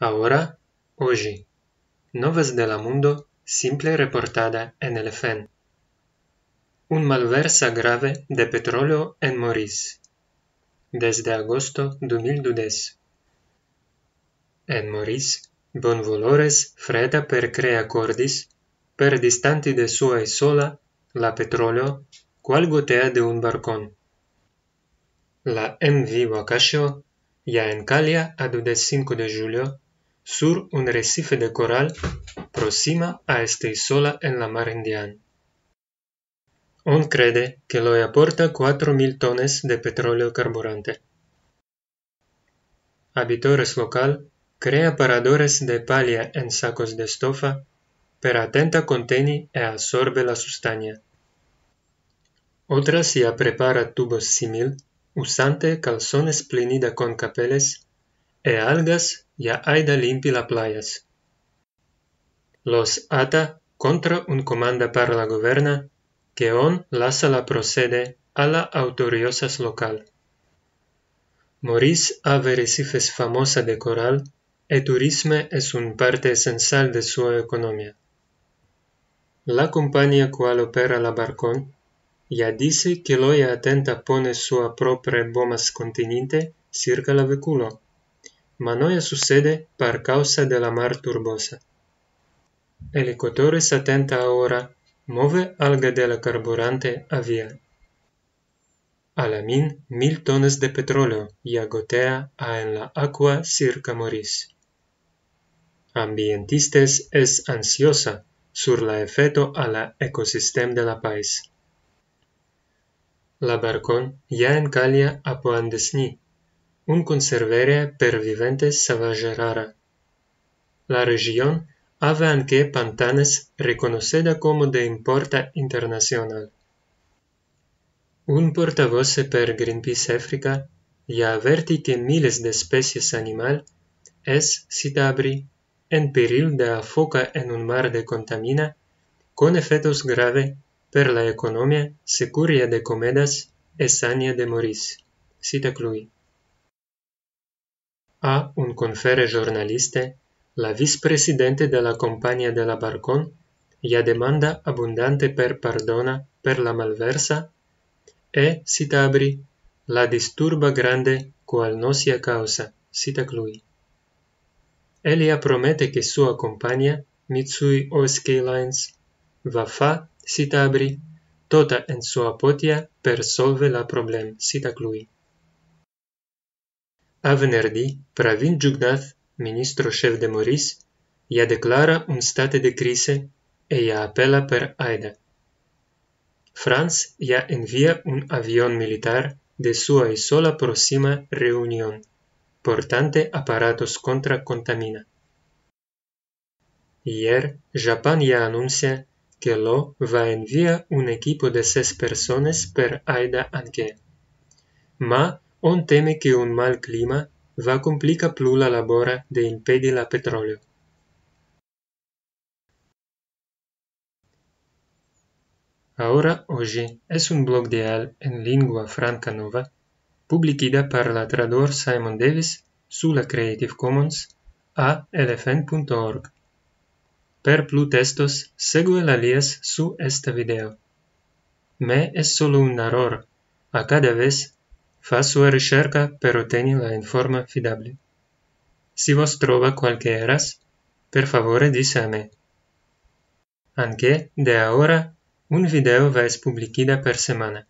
ahora, hoy. Noves de la Mundo, simple reportada en el FEN. Un malversa grave de petróleo en Maurice. Desde agosto de 2010. En Maurice, Bonvolores freda per crea cordis, per distanti de sua e sola, la petróleo, cual gotea de un barcón. La vivo acacio, ya en Calia a 25 de julio, sur un recife de coral próxima a esta isola en la mar Indiana. Un crede que lo aporta 4.000 tones de petróleo carburante. Habitores local crea paradores de palia en sacos de estofa, pero atenta conteni e absorbe la sustancia. Otras ya prepara tubos simil, usante calzones plenida con capeles e algas ya Aida limpi la playas. Los ata contra un comanda para la goberna, que on la procede a la autoriosas local. Moris a es famosa de coral, e turisme es un parte esencial de su economía. La compañía cual opera la barcón ya dice que loya atenta pone su propia bomas continente circa la veculo Manoia sucede por causa de la mar turbosa. El es atenta ahora mueve de la carburante a vía. Alamín mil tones de petróleo y agotea a en la agua circa Moris. Ambientistes es ansiosa sur la efecto a la ecosistema de la país. La barcón ya en a Poandesni, un conservera pervivente salvaje rara. La región habla pantanes reconocida como de importa internacional. Un portavoz per Greenpeace África ya averti que miles de especies animal es, citabri, en peril de afoca en un mar de contamina, con efectos graves per la economía, securia de comedas e sania de moris. Cita A un confere giornaliste, la vicepresidente della compagnia della Barcon, ya demanda abundante per pardona per la malversa, e sita abri, la disturba grande qual no sia causa, sita clui. Elia promette che sua compagna, Mitsui Oiskey Lines, va fa, sita abri, tota en sua potia per solve la problem, sita clui. Avnerdi, Pravin Jugnath, ministro chef de Maurice, ya declara un state de crisis e ya apela per aida. Francia ya envía un avión militar de su y e sola próxima reunión, portante aparatos contra contamina. Ayer, Japón ya anuncia que lo va a enviar un equipo de seis personas per aida anche. Ma on teme che un mal clima va complica plu la labora de impedi la petrolio. Ahora, oggi, es un blog de al en lingua franca nova, publicida par la trador Simon Davis su la Creative Commons a lfn.org. Per plu testos, segue la lias su esta video. Me es solo un error, a cada vez Fa sua ricerca per ottenerla la informa fidabile. Se vos trova qualche eras, per favore dice a me. Anche, de ora, un video va es publicida per semana.